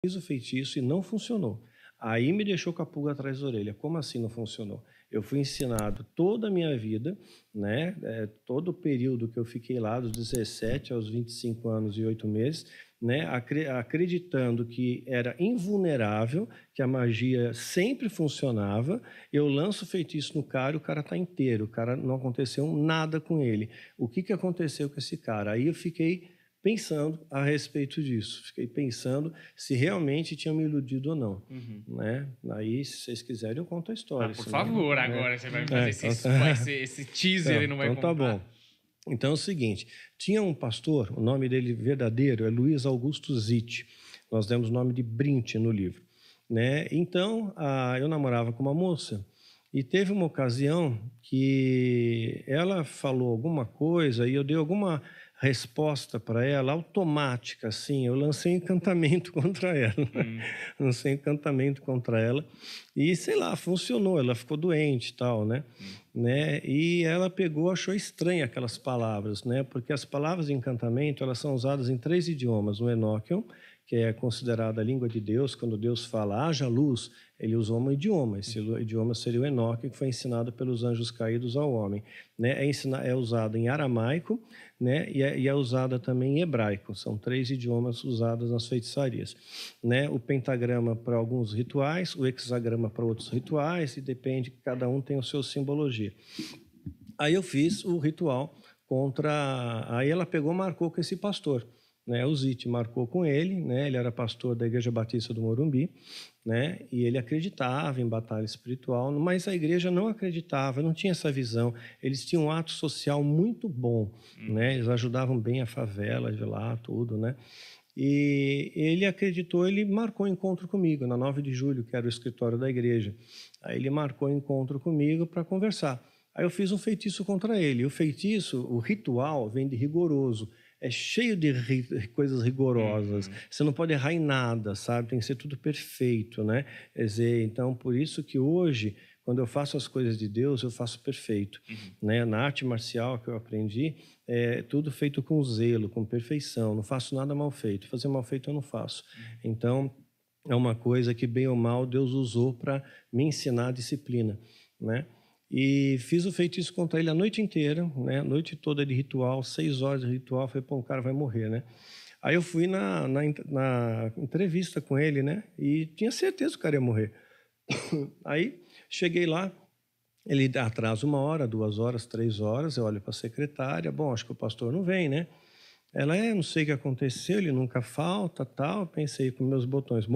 fiz o feitiço e não funcionou. Aí me deixou com a pulga atrás da orelha. Como assim não funcionou? Eu fui ensinado toda a minha vida, né? É, todo o período que eu fiquei lá, dos 17 aos 25 anos e 8 meses, né? acreditando que era invulnerável, que a magia sempre funcionava. Eu lanço o feitiço no cara e o cara está inteiro. O cara não aconteceu nada com ele. O que, que aconteceu com esse cara? Aí eu fiquei pensando a respeito disso. Fiquei pensando se realmente tinha me iludido ou não. Uhum. Né? Aí, se vocês quiserem, eu conto a história. Ah, por favor, né? agora você vai me é, fazer é, esse, tá... esse, esse, teaser então, não vai então tá contar. Tá bom. Então é o seguinte: tinha um pastor, o nome dele verdadeiro é Luiz Augusto Zitt. Nós demos o nome de Brint no livro. Né? Então, a, eu namorava com uma moça e teve uma ocasião que ela falou alguma coisa e eu dei alguma resposta para ela automática, assim. Eu lancei encantamento contra ela. Hum. lancei encantamento contra ela e sei lá, funcionou. Ela ficou doente, tal, né? Hum né? E ela pegou, achou estranha aquelas palavras, né? Porque as palavras de encantamento, elas são usadas em três idiomas, o Enochion, que é considerada a língua de Deus, quando Deus fala haja luz, ele usou um idioma. Esse idioma seria o Enoque, que foi ensinado pelos anjos caídos ao homem. Né? É, é usado em aramaico né? e, é, e é usada também em hebraico. São três idiomas usados nas feitiçarias. Né? O pentagrama para alguns rituais, o hexagrama para outros rituais, e depende, cada um tem o seu simbologia. Aí eu fiz o ritual contra. Aí ela pegou, marcou com esse pastor. Né, o Zit marcou com ele, né, ele era pastor da Igreja Batista do Morumbi, né, e ele acreditava em batalha espiritual, mas a igreja não acreditava, não tinha essa visão. Eles tinham um ato social muito bom, hum. né, eles ajudavam bem a favela de lá, tudo, né, e ele acreditou, ele marcou encontro comigo, na 9 de julho, que era o escritório da igreja. Aí ele marcou encontro comigo para conversar. Aí eu fiz um feitiço contra ele. O feitiço, o ritual, vem de rigoroso. É cheio de ri coisas rigorosas. Uhum. Você não pode errar em nada, sabe? Tem que ser tudo perfeito, né? Quer dizer, então, por isso que hoje quando eu faço as coisas de Deus, eu faço perfeito. Uhum. Né? Na arte marcial que eu aprendi, é tudo feito com zelo, com perfeição. Não faço nada mal feito. Fazer mal feito eu não faço. Uhum. Então, é uma coisa que, bem ou mal, Deus usou para me ensinar a disciplina. Né? E fiz o feitiço contra ele a noite inteira, né? a noite toda de ritual, seis horas de ritual. Falei, pô, o cara vai morrer, né? Aí eu fui na, na, na, entrevista com ele, né? E tinha certeza que o cara ia morrer. Aí Cheguei lá, ele atrasa uma hora, duas horas, três horas. Eu olho para a secretária. Bom, acho que o pastor não vem, né? Ela é, não sei o que aconteceu, ele nunca falta, tal. Pensei com meus botões.